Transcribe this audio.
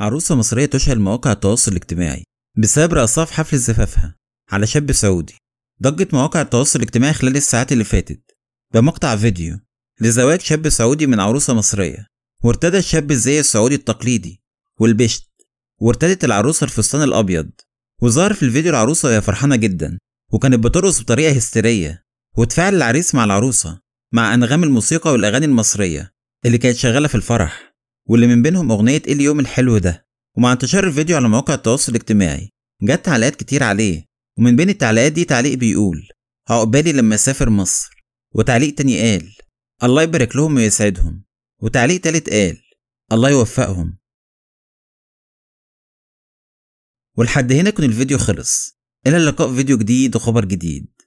عروسة مصرية تشعل مواقع التواصل الاجتماعي بسبب رقصها في حفل زفافها على شاب سعودي ضجت مواقع التواصل الاجتماعي خلال الساعات اللي فاتت بمقطع فيديو لزواج شاب سعودي من عروسة مصرية وارتدى الشاب الزي السعودي التقليدي والبشت وارتدت العروسة الفستان الأبيض وظهر في الفيديو العروسة وهي فرحانة جدا وكانت بترقص بطريقة هستيرية وتفاعل العريس مع العروسة مع أنغام الموسيقى والأغاني المصرية اللي كانت شغالة في الفرح واللي من بينهم أغنية إيه اليوم الحلو ده ومع انتشار الفيديو على مواقع التواصل الاجتماعي جت تعليقات كتير عليه ومن بين التعليقات دي تعليق بيقول عقبالي لما أسافر مصر وتعليق تاني قال الله يبارك لهم ويسعدهم وتعليق تالت قال الله يوفقهم ولحد هنا يكون الفيديو خلص إلى اللقاء فيديو جديد وخبر جديد